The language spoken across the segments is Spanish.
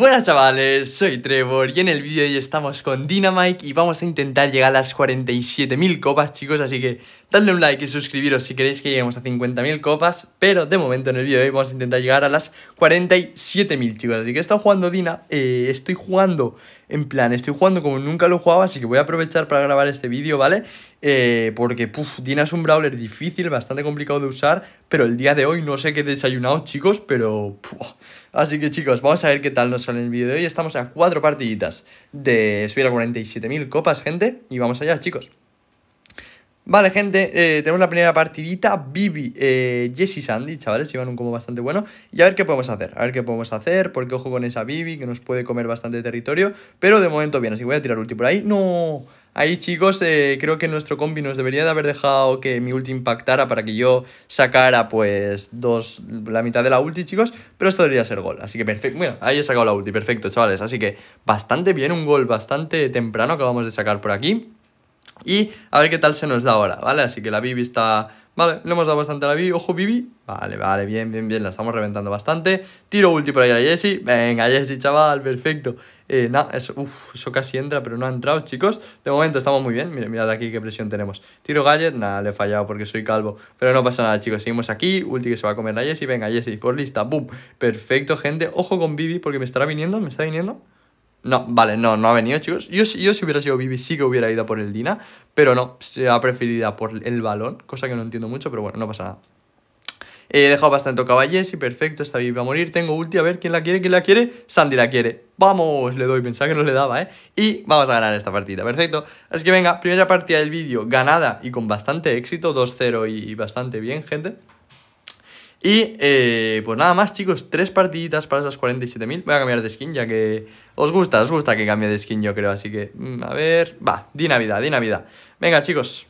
Buenas chavales, soy Trevor y en el vídeo hoy estamos con Dynamite y vamos a intentar llegar a las 47.000 copas chicos, así que dadle un like y suscribiros si queréis que lleguemos a 50.000 copas, pero de momento en el vídeo de hoy vamos a intentar llegar a las 47.000 chicos, así que he estado jugando Dina, eh, estoy jugando en plan, estoy jugando como nunca lo jugaba, así que voy a aprovechar para grabar este vídeo, ¿vale? Eh, porque puf, Dina un brawler difícil, bastante complicado de usar, pero el día de hoy no sé qué he desayunado, chicos, pero... Puf. Así que chicos, vamos a ver qué tal nos sale el vídeo de hoy. Estamos a cuatro partiditas de subir a 47.000 copas, gente, y vamos allá, chicos. Vale, gente, eh, tenemos la primera partidita, Bibi, eh, Sandy, chavales, iban un combo bastante bueno Y a ver qué podemos hacer, a ver qué podemos hacer, porque ojo con esa Bibi que nos puede comer bastante territorio Pero de momento bien, así que voy a tirar ulti por ahí, ¡no! Ahí chicos, eh, creo que nuestro combi nos debería de haber dejado que mi ulti impactara para que yo sacara pues dos, la mitad de la ulti chicos, pero esto debería ser gol, así que perfecto, bueno, ahí he sacado la ulti, perfecto chavales, así que bastante bien, un gol bastante temprano acabamos de sacar por aquí. Y a ver qué tal se nos da ahora, ¿vale? Así que la Bibi está Vale, le hemos dado bastante a la Bibi. Ojo, Bibi. Vale, vale, bien, bien, bien. La estamos reventando bastante. Tiro ulti por ahí a Jesse. Venga, Jesse, chaval, perfecto. Eh, nada, eso, eso casi entra, pero no ha entrado, chicos. De momento estamos muy bien. Mirad, mirad aquí qué presión tenemos. Tiro Gallet. Nada, le he fallado porque soy calvo. Pero no pasa nada, chicos. Seguimos aquí. Ulti que se va a comer a Jesse. Venga, Jesse, por lista. Boom. Perfecto, gente. Ojo con Bibi porque me estará viniendo. Me está viniendo. No, vale, no, no ha venido, chicos. Yo, yo si hubiera sido vivi sí que hubiera ido por el Dina, pero no, se ha preferido por el balón, cosa que no entiendo mucho, pero bueno, no pasa nada. He dejado bastante caballés y perfecto, está viva a morir. Tengo ulti, a ver quién la quiere, quién la quiere. Sandy la quiere. Vamos, le doy, pensaba que no le daba, ¿eh? Y vamos a ganar esta partida, perfecto. Así que venga, primera partida del vídeo ganada y con bastante éxito, 2-0 y bastante bien, gente. Y eh, pues nada más, chicos, tres partiditas para esas 47.000. Voy a cambiar de skin ya que os gusta, os gusta que cambie de skin, yo creo. Así que, mm, a ver, va, di Navidad, di Navidad. Venga, chicos.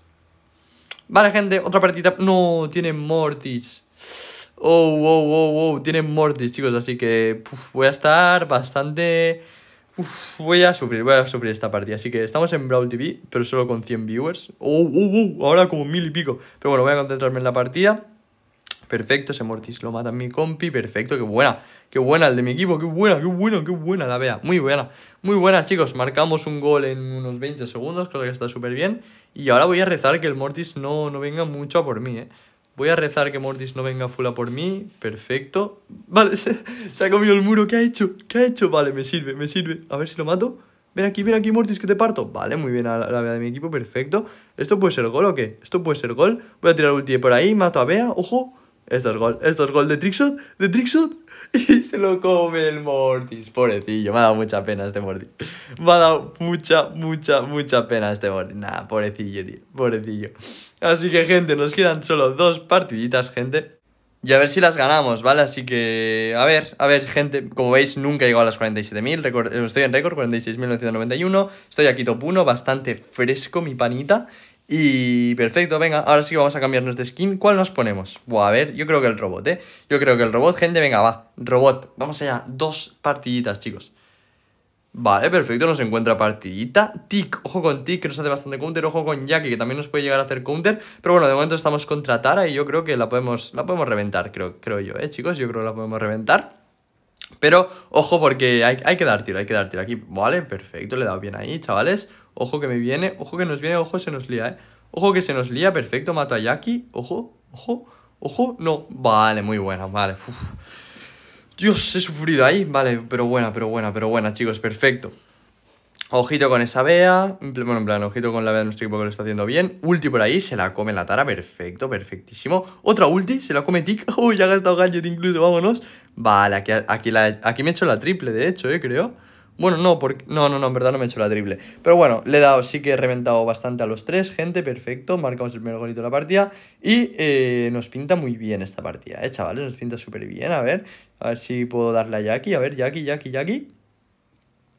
Vale, gente, otra partida. No, tiene Mortis. Oh, oh, oh, oh, tiene Mortis, chicos. Así que voy a estar bastante. voy a sufrir, voy a sufrir esta partida. Así que estamos en Brawl TV, pero solo con 100 viewers. Oh, oh, oh, ahora como mil y pico. Pero bueno, voy a concentrarme en la partida. Perfecto, ese Mortis lo mata mi compi. Perfecto, qué buena. Qué buena el de mi equipo. Qué buena, qué buena, qué buena la vea. Muy buena. Muy buena, chicos. Marcamos un gol en unos 20 segundos. Creo que está súper bien. Y ahora voy a rezar que el Mortis no, no venga mucho a por mí, eh. Voy a rezar que Mortis no venga full a por mí. Perfecto. Vale, se, ha comido el muro. ¿Qué ha hecho? ¿Qué ha hecho? Vale, me sirve, me sirve. A ver si lo mato. Ven aquí, ven aquí, Mortis, que te parto. Vale, muy bien a la, la, de mi equipo, perfecto. ¿Esto puede ser gol o qué? ¿Esto puede ser gol? Voy a tirar ulti por ahí, mato a Bea. ¡Ojo! Estos es gol, esto gol de Trickshot, de Trickshot. Y se lo come el Mortis, pobrecillo. Me ha dado mucha pena este Mortis. Me ha dado mucha, mucha, mucha pena este Mortis. Nah, pobrecillo, tío, pobrecillo. Así que, gente, nos quedan solo dos partiditas, gente. Y a ver si las ganamos, ¿vale? Así que, a ver, a ver, gente, como veis, nunca he llegado a las 47.000, estoy en récord, 46.991, estoy aquí top 1, bastante fresco mi panita. Y perfecto, venga, ahora sí que vamos a cambiarnos de skin. ¿Cuál nos ponemos? Buah, a ver, yo creo que el robot, ¿eh? Yo creo que el robot, gente, venga, va. Robot, vamos allá, dos partiditas, chicos. Vale, perfecto, nos encuentra partidita. Tic, ojo con Tick, que nos hace bastante counter. Ojo con Jackie, que también nos puede llegar a hacer counter. Pero bueno, de momento estamos contra Tara y yo creo que la podemos, la podemos reventar, creo, creo yo, ¿eh, chicos? Yo creo que la podemos reventar. Pero, ojo, porque hay, hay que dar tiro, hay que dar tiro aquí. Vale, perfecto, le he dado bien ahí, chavales. Ojo que me viene, ojo que nos viene, ojo se nos lía, ¿eh? Ojo que se nos lía, perfecto, mato a Jackie. Ojo, ojo, ojo, no. Vale, muy buena, vale. Dios, he sufrido ahí. Vale, pero buena, pero buena, pero buena, chicos, perfecto. Ojito con esa Bea. Bueno, en plan, ojito con la Bea de nuestro equipo que lo está haciendo bien. Ulti por ahí, se la come la Tara. Perfecto, perfectísimo. Otra ulti, se la come Tick. Uy, ya ha gastado gadget incluso, vámonos. Vale, aquí, aquí me he hecho la triple, de hecho, eh, creo. Bueno, no, porque... no, no, no, en verdad no me he hecho la triple. Pero bueno, le he dado, sí que he reventado bastante a los tres, gente, perfecto. Marcamos el primer golito de la partida y eh, nos pinta muy bien esta partida, ¿eh, chavales? Nos pinta súper bien, a ver. A ver si puedo darle a Jackie, a ver, Jackie, Jackie, Jackie.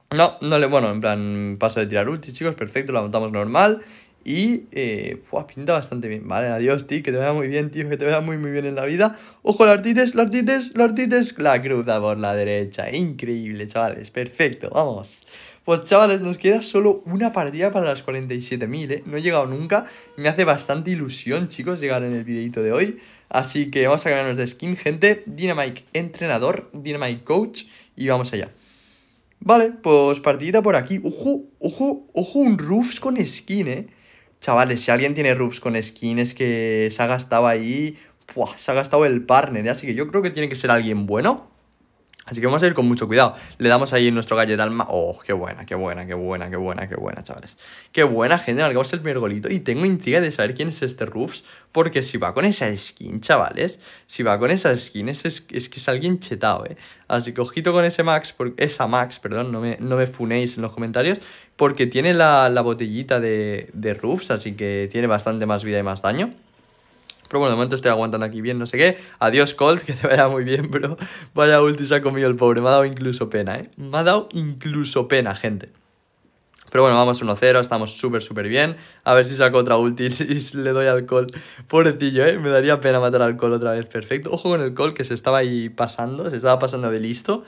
No, no le, bueno, en plan, paso de tirar ulti, chicos, perfecto, la montamos normal. Y eh, pinta bastante bien. Vale, adiós, tío. Que te vea muy bien, tío. Que te vea muy, muy bien en la vida. Ojo, la artites, la artites, la artites. La cruza por la derecha. Increíble, chavales. Perfecto, vamos. Pues chavales, nos queda solo una partida para las 47.000, ¿eh? No he llegado nunca. Me hace bastante ilusión, chicos, llegar en el videito de hoy. Así que vamos a cambiarnos de skin, gente. Dynamite entrenador, Dynamite coach. Y vamos allá. Vale, pues partidita por aquí. Ojo, ojo, ojo, un Roofs con skin, ¿eh? Chavales, si alguien tiene roofs con skins que se ha gastado ahí, ¡buah! se ha gastado el partner. Así que yo creo que tiene que ser alguien bueno. Así que vamos a ir con mucho cuidado. Le damos ahí nuestro galleta. alma. ¡Oh, qué buena, qué buena, qué buena, qué buena, qué buena, chavales! ¡Qué buena, gente! Marcamos el primer golito. Y tengo intriga de saber quién es este Roofs. Porque si va con esa skin, chavales, si va con esa skin, es, que es alguien chetado, ¿eh? Así que ojito con ese Max, esa Max, perdón, no me, no me funéis en los comentarios, porque tiene la, botellita de, de así que tiene bastante más vida y más daño. Pero bueno, de momento estoy aguantando aquí bien, no sé qué. Adiós, Colt, que te vaya muy bien, bro. Vaya ulti se ha comido el pobre. Me ha dado incluso pena, ¿eh? Me ha dado incluso pena, gente. Pero bueno, vamos 1-0, estamos súper, súper bien. A ver si saco otra ulti y le doy al Colt. Pobrecillo, ¿eh? Me daría pena matar al Colt otra vez. Perfecto. Ojo con el Colt, que se estaba ahí pasando. Se estaba pasando de listo.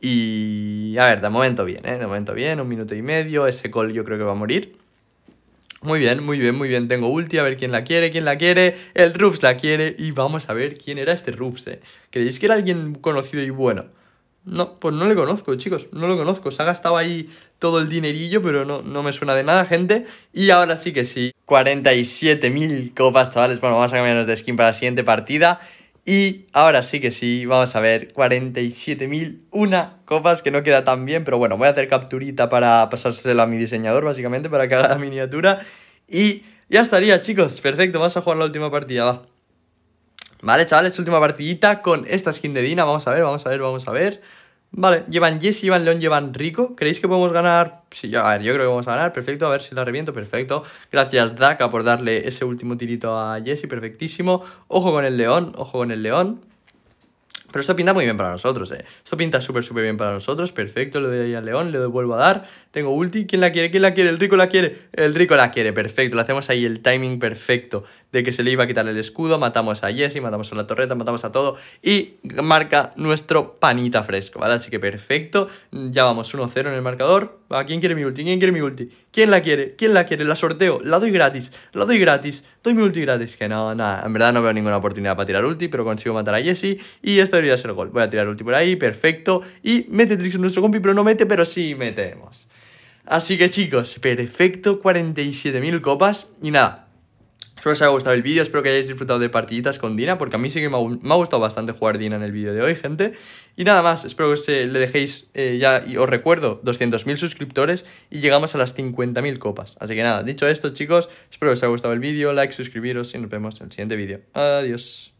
Y... A ver, de momento bien, ¿eh? De momento bien, un minuto y medio. Ese Colt yo creo que va a morir. Muy bien, muy bien, muy bien. Tengo ulti, a ver quién la quiere, quién la quiere. El Rufs la quiere y vamos a ver quién era este Rufs, ¿eh? ¿Creéis que era alguien conocido y bueno? No, pues no le conozco, chicos, no lo conozco. Se ha gastado ahí todo el dinerillo, pero no, no me suena de nada, gente. Y ahora sí que sí, 47.000 copas, chavales. Bueno, vamos a cambiarnos de skin para la siguiente partida. Y ahora sí que sí, vamos a ver, 47.001 copas, que no queda tan bien, pero bueno, voy a hacer capturita para pasársela a mi diseñador, básicamente, para que haga la miniatura. Y ya estaría, chicos, perfecto, vamos a jugar la última partida, va. Vale, chavales, última partidita con esta skin de Dina, vamos a ver, vamos a ver, vamos a ver... Vale, llevan Jesse, llevan León, llevan Rico. ¿Creéis que podemos ganar? Sí, a ver, yo creo que vamos a ganar. Perfecto, a ver si la reviento. Perfecto. Gracias, Daka, por darle ese último tirito a Jesse. Perfectísimo. Ojo con el León, ojo con el León. Pero esto pinta muy bien para nosotros, eh. Esto pinta súper, súper bien para nosotros. Perfecto, le doy ahí al león, le devuelvo a dar. Tengo ulti. ¿Quién la quiere? ¿Quién la quiere? El rico la quiere. El rico la quiere, perfecto. Le hacemos ahí el timing perfecto de que se le iba a quitar el escudo, matamos a Jesse, matamos a la torreta, matamos a todo y marca nuestro panita fresco, ¿vale? Así que perfecto, ya vamos 1-0 en el marcador. ¿A ah, quién quiere mi ulti? ¿Quién quiere mi ulti? ¿Quién la quiere? ¿Quién la quiere? La sorteo, la doy gratis, la doy gratis, doy mi ulti gratis. Que no, nada, en verdad no veo ninguna oportunidad para tirar ulti, pero consigo matar a Jesse y esto debería ser el gol. Voy a tirar ulti por ahí, perfecto. Y mete Trix en nuestro compi, pero no mete, pero sí metemos. Así que chicos, perfecto, 47.000 copas y nada, Espero os haya gustado el vídeo, espero que hayáis disfrutado de partiditas con Dina, porque a mí sí que me ha, gustado bastante jugar Dina en el vídeo de hoy, gente. Y nada más, espero que os, eh, le dejéis eh, ya, y os recuerdo, 200.000 suscriptores y llegamos a las 50.000 copas. Así que nada, dicho esto, chicos, espero que os haya gustado el vídeo, like, suscribiros y nos vemos en el siguiente vídeo. Adiós.